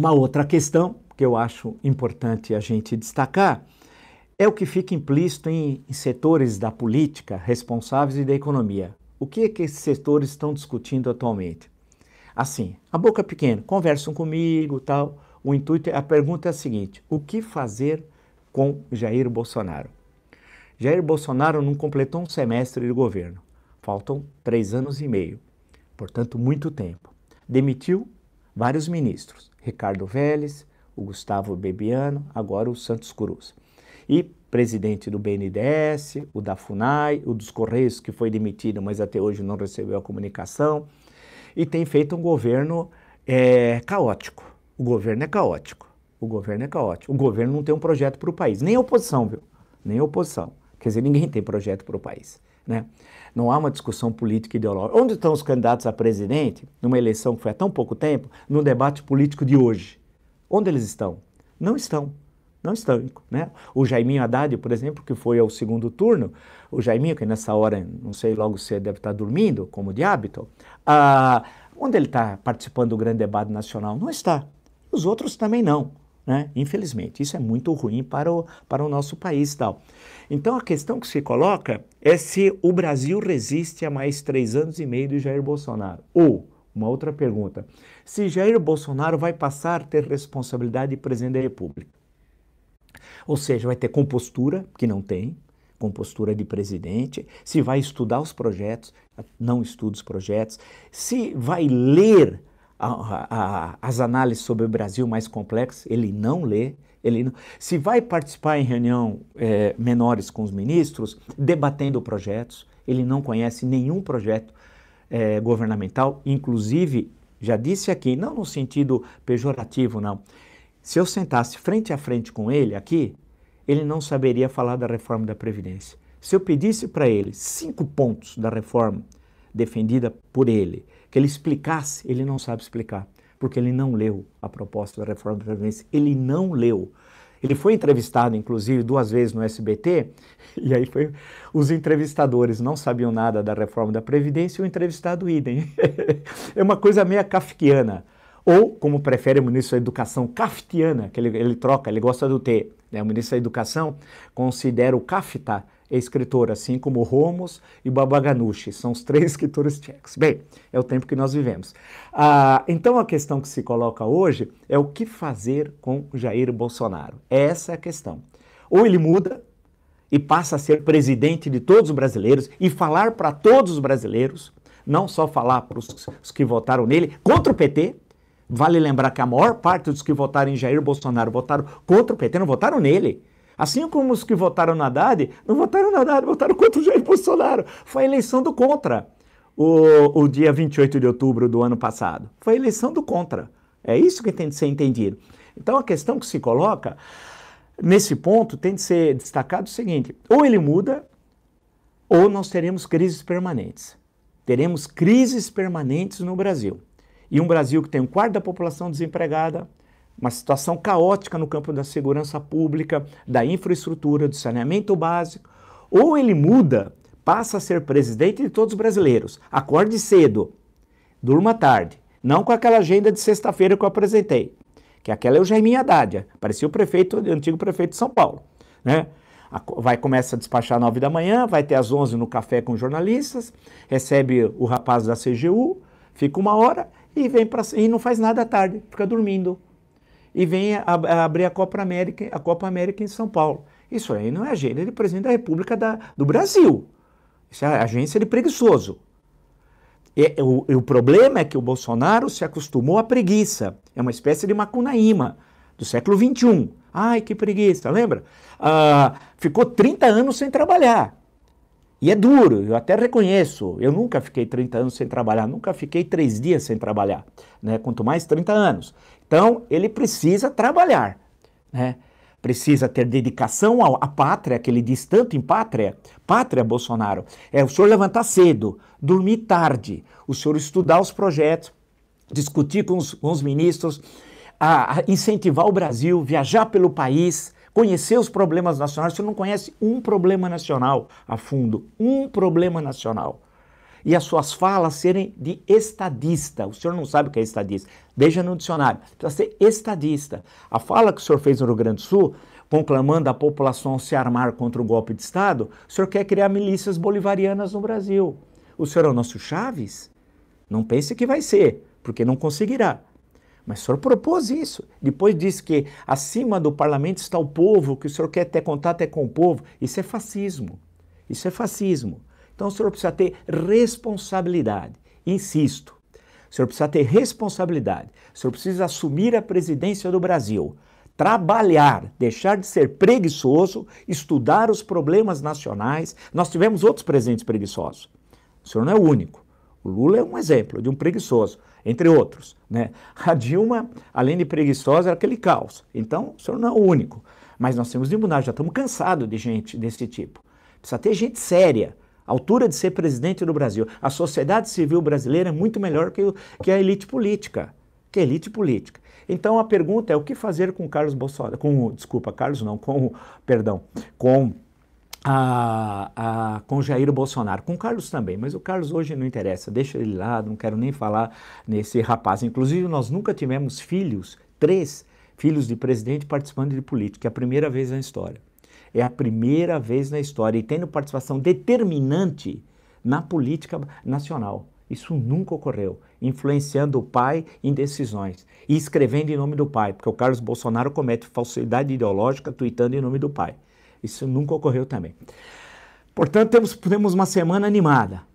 Uma outra questão que eu acho importante a gente destacar é o que fica implícito em, em setores da política responsáveis e da economia. O que, é que esses setores estão discutindo atualmente? Assim, a boca é pequena, conversam comigo, tal. O intuito, é, a pergunta é a seguinte: o que fazer com Jair Bolsonaro? Jair Bolsonaro não completou um semestre de governo. Faltam três anos e meio, portanto, muito tempo. Demitiu vários ministros, Ricardo Vélez, o Gustavo Bebiano, agora o Santos Cruz. E presidente do BNDES, o da FUNAI, o dos Correios, que foi demitido, mas até hoje não recebeu a comunicação. E tem feito um governo é, caótico. O governo é caótico. O governo é caótico. O governo não tem um projeto para o país. Nem a oposição, viu? Nem a oposição. Quer dizer, ninguém tem projeto para o país. Né? Não há uma discussão política e ideológica. Onde estão os candidatos a presidente, numa eleição que foi há tão pouco tempo, no debate político de hoje? Onde eles estão? Não estão. Não estão. Né? O Jaiminho Haddad, por exemplo, que foi ao segundo turno, o Jaiminho, que nessa hora, não sei logo se deve estar dormindo, como de hábito, ah, onde ele está participando do grande debate nacional? Não está. Os outros também não. Né? Infelizmente, isso é muito ruim para o, para o nosso país tal. Então, a questão que se coloca é se o Brasil resiste a mais três anos e meio de Jair Bolsonaro. Ou, uma outra pergunta, se Jair Bolsonaro vai passar a ter responsabilidade de presidente da República. Ou seja, vai ter compostura, que não tem, compostura de presidente, se vai estudar os projetos, não estuda os projetos, se vai ler a, a, as análises sobre o Brasil mais complexas, ele não lê. Ele não... Se vai participar em reunião é, menores com os ministros, debatendo projetos, ele não conhece nenhum projeto é, governamental, inclusive, já disse aqui, não no sentido pejorativo, não. Se eu sentasse frente a frente com ele aqui, ele não saberia falar da reforma da Previdência. Se eu pedisse para ele cinco pontos da reforma defendida por ele, que ele explicasse, ele não sabe explicar, porque ele não leu a proposta da reforma da Previdência, ele não leu. Ele foi entrevistado, inclusive, duas vezes no SBT, e aí foi, os entrevistadores não sabiam nada da reforma da Previdência e o entrevistado idem. é uma coisa meio kafkiana. Ou, como prefere o ministro da Educação, kaftiana, que ele, ele troca, ele gosta do T. Né? O ministro da Educação considera o kafta é escritor, assim como Romos e Babaganushi, são os três escritores tchecos. Bem, é o tempo que nós vivemos. Ah, então a questão que se coloca hoje é o que fazer com Jair Bolsonaro. Essa é a questão. Ou ele muda e passa a ser presidente de todos os brasileiros e falar para todos os brasileiros, não só falar para os que votaram nele, contra o PT, Vale lembrar que a maior parte dos que votaram em Jair Bolsonaro votaram contra o PT, não votaram nele. Assim como os que votaram na Haddad, não votaram na Haddad, votaram contra o Jair Bolsonaro. Foi a eleição do contra o, o dia 28 de outubro do ano passado. Foi a eleição do contra. É isso que tem de ser entendido. Então a questão que se coloca nesse ponto tem de ser destacado o seguinte: ou ele muda, ou nós teremos crises permanentes. Teremos crises permanentes no Brasil. E um Brasil que tem um quarto da população desempregada, uma situação caótica no campo da segurança pública, da infraestrutura, do saneamento básico, ou ele muda, passa a ser presidente de todos os brasileiros. Acorde cedo, durma tarde, não com aquela agenda de sexta-feira que eu apresentei, que aquela é o Jaime Haddad, parecia o prefeito, o antigo prefeito de São Paulo, né? Vai começa a despachar às 9 da manhã, vai até às 11 no café com jornalistas, recebe o rapaz da CGU, fica uma hora e vem para e não faz nada à tarde, fica dormindo e vem abrir a Copa, América, a Copa América em São Paulo. Isso aí não é agenda de presidente da República da, do Brasil. Isso é agência de preguiçoso. E, o, e o problema é que o Bolsonaro se acostumou à preguiça. É uma espécie de macunaíma do século XXI. Ai, que preguiça, lembra? Ah, ficou 30 anos sem trabalhar. E é duro, eu até reconheço. Eu nunca fiquei 30 anos sem trabalhar, nunca fiquei três dias sem trabalhar, né? Quanto mais 30 anos. Então, ele precisa trabalhar, né? Precisa ter dedicação à pátria, que ele diz tanto em pátria. Pátria, Bolsonaro, é o senhor levantar cedo, dormir tarde, o senhor estudar os projetos, discutir com os, com os ministros, a, a incentivar o Brasil, viajar pelo país, Conhecer os problemas nacionais, você não conhece um problema nacional a fundo, um problema nacional. E as suas falas serem de estadista. O senhor não sabe o que é estadista. Veja no dicionário. Precisa ser estadista. A fala que o senhor fez no Rio Grande do Sul, conclamando a população se armar contra o golpe de Estado, o senhor quer criar milícias bolivarianas no Brasil. O senhor é o nosso Chaves? Não pense que vai ser, porque não conseguirá. Mas o senhor propôs isso. Depois disse que acima do parlamento está o povo, que o senhor quer ter contato é com o povo. Isso é fascismo. Isso é fascismo. Então o senhor precisa ter responsabilidade. Insisto, o senhor precisa ter responsabilidade. O senhor precisa assumir a presidência do Brasil. Trabalhar, deixar de ser preguiçoso, estudar os problemas nacionais. Nós tivemos outros presidentes preguiçosos. O senhor não é o único. O Lula é um exemplo de um preguiçoso, entre outros. Né? A Dilma, além de preguiçosa, era é aquele caos. Então, o senhor não é o único. Mas nós temos de mudar, já estamos cansados de gente desse tipo. Precisa ter gente séria, altura de ser presidente do Brasil. A sociedade civil brasileira é muito melhor que, que a elite política. Que elite política. Então a pergunta é o que fazer com Carlos Bolsonaro, com, desculpa, Carlos não, com, perdão, com a, a, com Jair Bolsonaro, com Carlos também, mas o Carlos hoje não interessa, deixa ele lá, não quero nem falar nesse rapaz. Inclusive, nós nunca tivemos filhos, três filhos de presidente participando de política, é a primeira vez na história. É a primeira vez na história e tendo participação determinante na política nacional. Isso nunca ocorreu, influenciando o pai em decisões e escrevendo em nome do pai, porque o Carlos Bolsonaro comete falsidade ideológica tweetando em nome do pai. Isso nunca ocorreu também. Portanto, temos, temos uma semana animada.